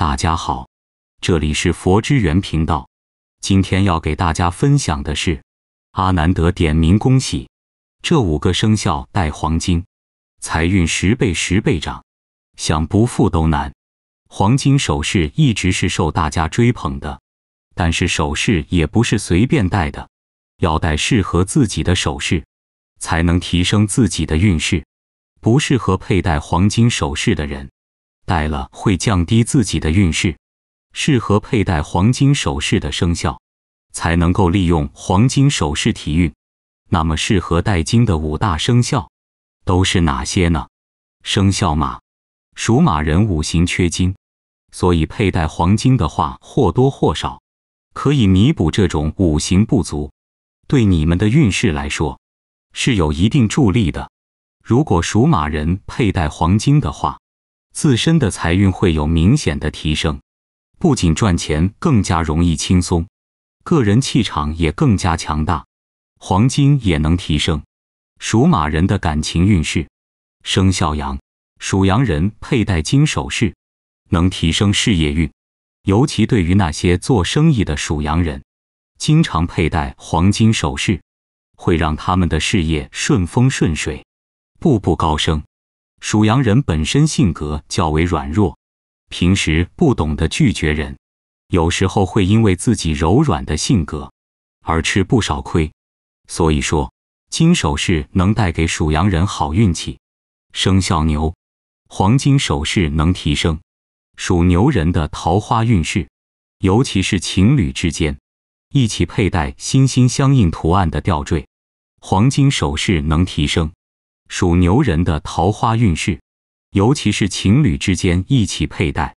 大家好，这里是佛之源频道。今天要给大家分享的是阿南德点名恭喜，这五个生肖带黄金，财运十倍十倍涨，想不富都难。黄金首饰一直是受大家追捧的，但是首饰也不是随便戴的，要戴适合自己的首饰，才能提升自己的运势。不适合佩戴黄金首饰的人。戴了会降低自己的运势，适合佩戴黄金首饰的生肖，才能够利用黄金首饰提运。那么，适合戴金的五大生肖都是哪些呢？生肖马，属马人五行缺金，所以佩戴黄金的话或多或少可以弥补这种五行不足，对你们的运势来说是有一定助力的。如果属马人佩戴黄金的话，自身的财运会有明显的提升，不仅赚钱更加容易轻松，个人气场也更加强大，黄金也能提升属马人的感情运势。生肖羊，属羊人佩戴金首饰能提升事业运，尤其对于那些做生意的属羊人，经常佩戴黄金首饰会让他们的事业顺风顺水，步步高升。属羊人本身性格较为软弱，平时不懂得拒绝人，有时候会因为自己柔软的性格而吃不少亏。所以说，金首饰能带给属羊人好运气。生肖牛，黄金首饰能提升属牛人的桃花运势，尤其是情侣之间一起佩戴心心相印图案的吊坠，黄金首饰能提升。属牛人的桃花运势，尤其是情侣之间一起佩戴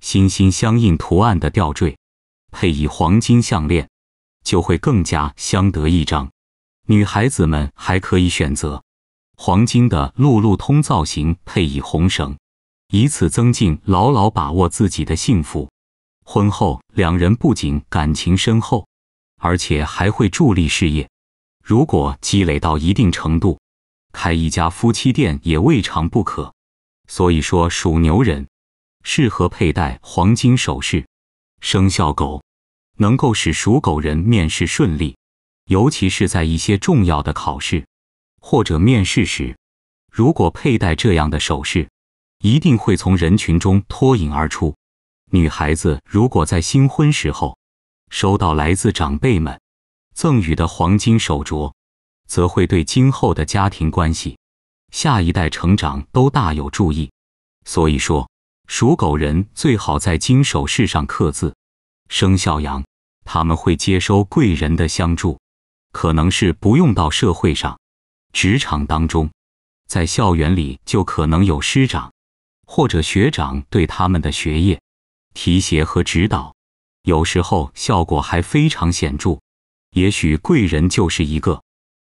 心心相印图案的吊坠，配以黄金项链，就会更加相得益彰。女孩子们还可以选择黄金的路路通造型，配以红绳，以此增进牢牢把握自己的幸福。婚后两人不仅感情深厚，而且还会助力事业。如果积累到一定程度，开一家夫妻店也未尝不可。所以说，属牛人适合佩戴黄金首饰。生肖狗能够使属狗人面试顺利，尤其是在一些重要的考试或者面试时，如果佩戴这样的首饰，一定会从人群中脱颖而出。女孩子如果在新婚时候收到来自长辈们赠予的黄金手镯。则会对今后的家庭关系、下一代成长都大有注意。所以说，属狗人最好在金首饰上刻字。生肖羊，他们会接收贵人的相助，可能是不用到社会上、职场当中，在校园里就可能有师长或者学长对他们的学业提携和指导，有时候效果还非常显著。也许贵人就是一个。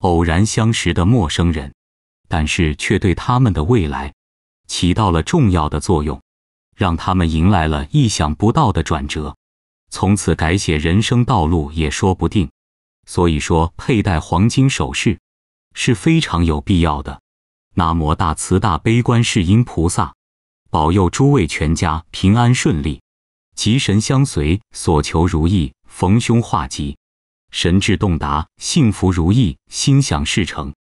偶然相识的陌生人，但是却对他们的未来起到了重要的作用，让他们迎来了意想不到的转折，从此改写人生道路也说不定。所以说，佩戴黄金首饰是非常有必要的。那么大慈大悲观世音菩萨，保佑诸位全家平安顺利，吉神相随，所求如意，逢凶化吉。神智洞达，幸福如意，心想事成，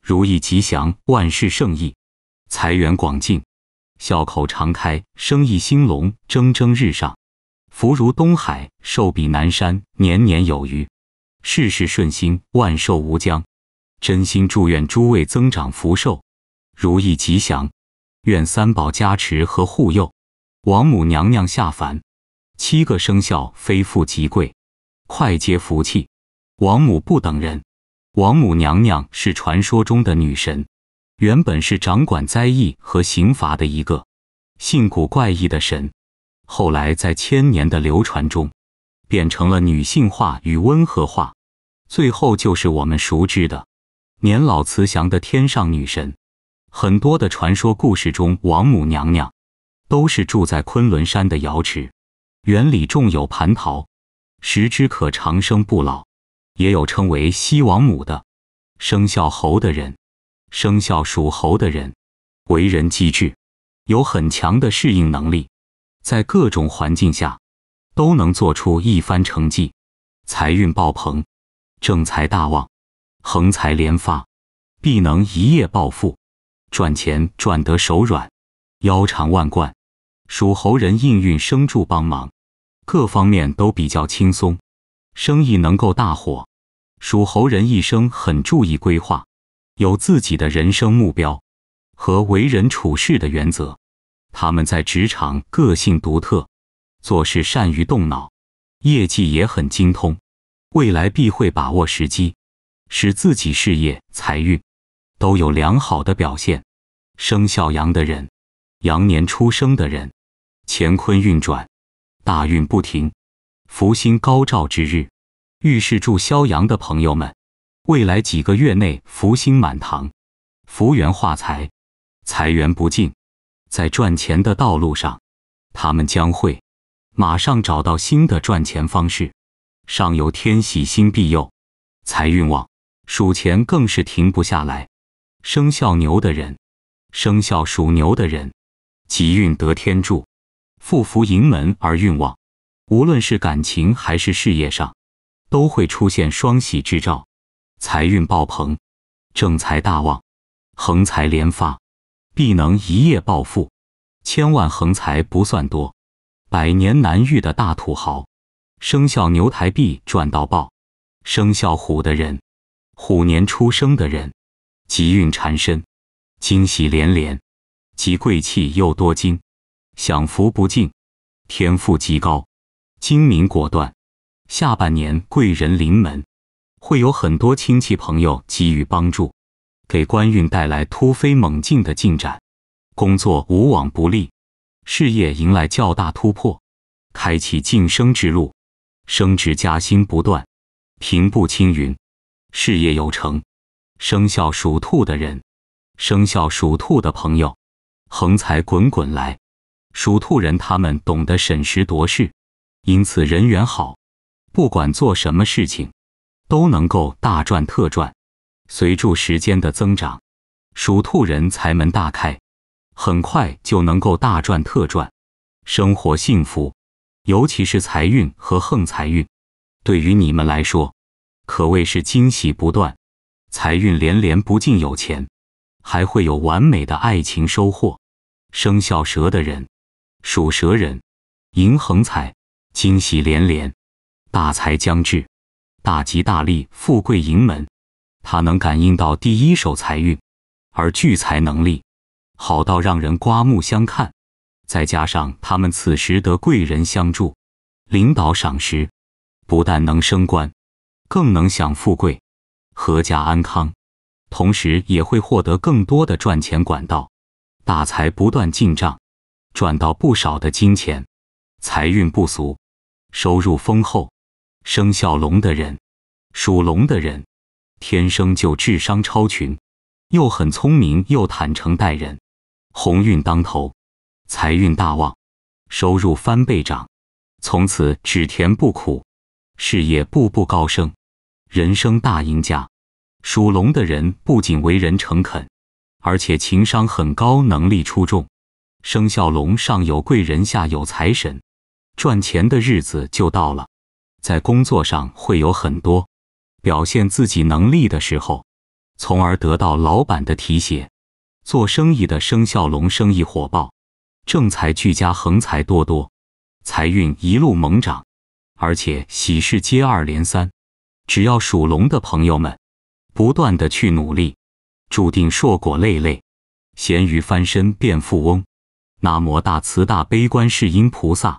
如意吉祥，万事胜意，财源广进，笑口常开，生意兴隆，蒸蒸日上，福如东海，寿比南山，年年有余，事事顺心，万寿无疆。真心祝愿诸位增长福寿，如意吉祥，愿三宝加持和护佑，王母娘娘下凡，七个生肖非富即贵，快接福气。王母不等人。王母娘娘是传说中的女神，原本是掌管灾疫和刑罚的一个性古怪异的神，后来在千年的流传中，变成了女性化与温和化，最后就是我们熟知的年老慈祥的天上女神。很多的传说故事中，王母娘娘都是住在昆仑山的瑶池园里，种有蟠桃，食之可长生不老。也有称为西王母的，生肖猴的人，生肖属猴的人，为人机智，有很强的适应能力，在各种环境下都能做出一番成绩，财运爆棚，正财大旺，横财连发，必能一夜暴富，赚钱赚得手软，腰缠万贯。属猴人应运生助帮忙，各方面都比较轻松。生意能够大火，属猴人一生很注意规划，有自己的人生目标和为人处事的原则。他们在职场个性独特，做事善于动脑，业绩也很精通。未来必会把握时机，使自己事业财运都有良好的表现。生肖羊的人，羊年出生的人，乾坤运转，大运不停。福星高照之日，预示祝肖阳的朋友们，未来几个月内福星满堂，福源化财，财源不尽，在赚钱的道路上，他们将会马上找到新的赚钱方式。上有天喜星庇佑，财运旺，数钱更是停不下来。生肖牛的人，生肖属牛的人，吉运得天助，富福盈门而运旺。无论是感情还是事业上，都会出现双喜之兆，财运爆棚，正财大旺，横财连发，必能一夜暴富，千万横财不算多，百年难遇的大土豪。生肖牛台币赚到爆，生肖虎的人，虎年出生的人，吉运缠身，惊喜连连，既贵气又多金，享福不尽，天赋极高。精明果断，下半年贵人临门，会有很多亲戚朋友给予帮助，给官运带来突飞猛进的进展，工作无往不利，事业迎来较大突破，开启晋升之路，升职加薪不断，平步青云，事业有成。生肖属兔的人，生肖属兔的朋友，横财滚滚来。属兔人他们懂得审时度势。因此人缘好，不管做什么事情，都能够大赚特赚。随住时间的增长，属兔人财门大开，很快就能够大赚特赚，生活幸福。尤其是财运和横财运，对于你们来说，可谓是惊喜不断，财运连连不尽有钱，还会有完美的爱情收获。生肖蛇的人，属蛇人，银横财。惊喜连连，大财将至，大吉大利，富贵盈门。他能感应到第一手财运，而聚财能力好到让人刮目相看。再加上他们此时得贵人相助，领导赏识，不但能升官，更能享富贵，阖家安康。同时也会获得更多的赚钱管道，大财不断进账，赚到不少的金钱，财运不俗。收入丰厚，生肖龙的人，属龙的人，天生就智商超群，又很聪明又坦诚待人，鸿运当头，财运大旺，收入翻倍涨，从此只甜不苦，事业步步高升，人生大赢家。属龙的人不仅为人诚恳，而且情商很高，能力出众。生肖龙上有贵人，下有财神。赚钱的日子就到了，在工作上会有很多表现自己能力的时候，从而得到老板的提携。做生意的生肖龙，生意火爆，正财俱佳，横财多多，财运一路猛涨，而且喜事接二连三。只要属龙的朋友们不断的去努力，注定硕果累累，咸鱼翻身变富翁。南无大慈大悲观世音菩萨。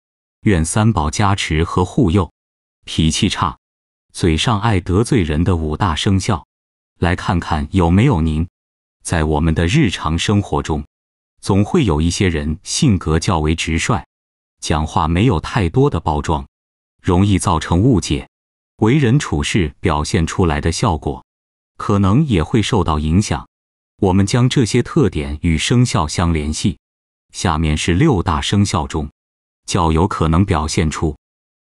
愿三宝加持和护佑。脾气差、嘴上爱得罪人的五大生肖，来看看有没有您。在我们的日常生活中，总会有一些人性格较为直率，讲话没有太多的包装，容易造成误解，为人处事表现出来的效果可能也会受到影响。我们将这些特点与生肖相联系。下面是六大生肖中。较有可能表现出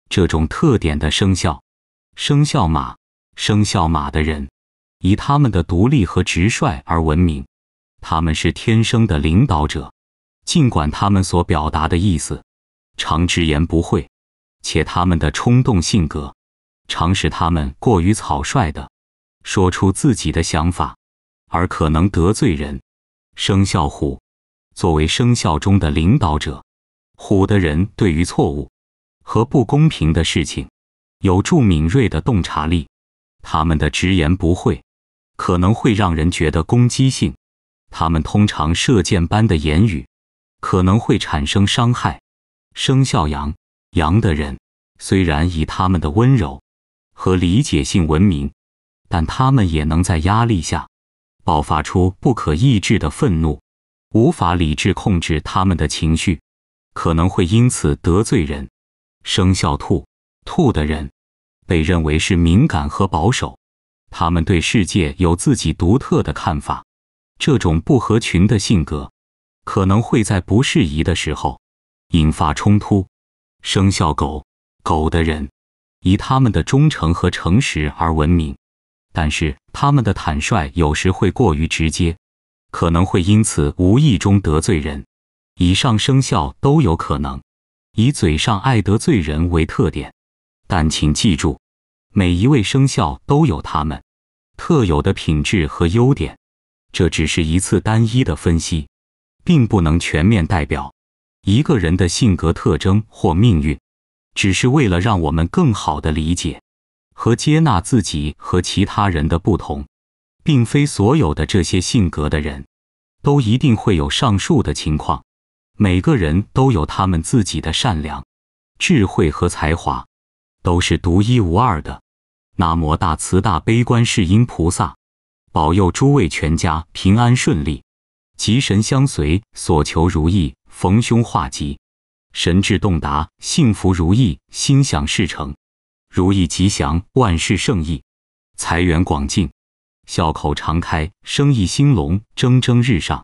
这种特点的生肖，生肖马，生肖马的人以他们的独立和直率而闻名，他们是天生的领导者，尽管他们所表达的意思常直言不讳，且他们的冲动性格常使他们过于草率的说出自己的想法，而可能得罪人。生肖虎作为生肖中的领导者。虎的人对于错误和不公平的事情有助敏锐的洞察力，他们的直言不讳可能会让人觉得攻击性。他们通常射箭般的言语可能会产生伤害。生肖羊，羊的人虽然以他们的温柔和理解性闻名，但他们也能在压力下爆发出不可抑制的愤怒，无法理智控制他们的情绪。可能会因此得罪人。生肖兔，兔的人被认为是敏感和保守，他们对世界有自己独特的看法。这种不合群的性格可能会在不适宜的时候引发冲突。生肖狗狗的人以他们的忠诚和诚实而闻名，但是他们的坦率有时会过于直接，可能会因此无意中得罪人。以上生肖都有可能以嘴上爱得罪人为特点，但请记住，每一位生肖都有他们特有的品质和优点。这只是一次单一的分析，并不能全面代表一个人的性格特征或命运。只是为了让我们更好的理解和接纳自己和其他人的不同，并非所有的这些性格的人都一定会有上述的情况。每个人都有他们自己的善良、智慧和才华，都是独一无二的。南无大慈大悲观世音菩萨，保佑诸位全家平安顺利，吉神相随，所求如意，逢凶化吉，神智洞达，幸福如意，心想事成，如意吉祥，万事胜意，财源广进，笑口常开，生意兴隆，蒸蒸日上。